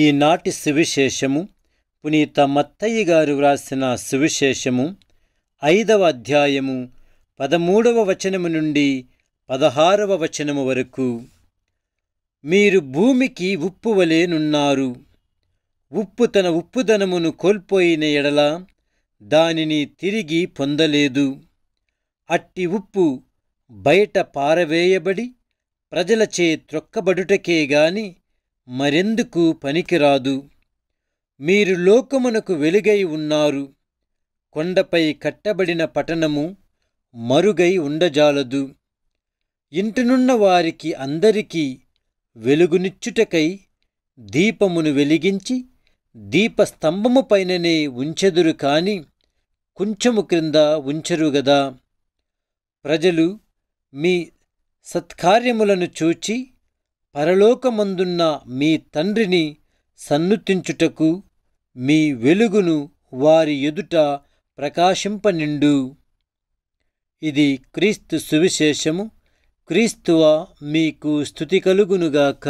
ఈనాటి సువిశేషము పునీత మత్తయ్య గారు వ్రాసిన సువిశేషము ఐదవ అధ్యాయము పదమూడవ వచనము నుండి పదహారవ వచనము వరకు మీరు భూమికి ఉప్పు వలేనున్నారు ఉప్పు తన ఉప్పుదనమును కోల్పోయిన ఎడల దానిని తిరిగి పొందలేదు అట్టి ఉప్పు బయట పారవేయబడి ప్రజలచే త్రొక్కబడుటకే గాని మరెందుకు పనికిరాదు మీరు లోకమునకు వెలుగై ఉన్నారు కొండపై కట్టబడిన పట్టణము మరుగై ఉండజాలదు ఇంటినున్న వారికి అందరికీ వెలుగునిచ్చుటకై దీపమును వెలిగించి దీపస్తంభము పైననే ఉంచెదురు కాని కొంచెము క్రింద ఉంచరు ప్రజలు మీ సత్కార్యములను చూచి పరలోకమందున్న మీ తండ్రిని సన్నుతించుటకు మీ వెలుగును వారి ఎదుట ప్రకాశింపనిండు ఇది క్రీస్తు సువిశేషము క్రీస్తువ మీకు స్థుతి కలుగునుగాక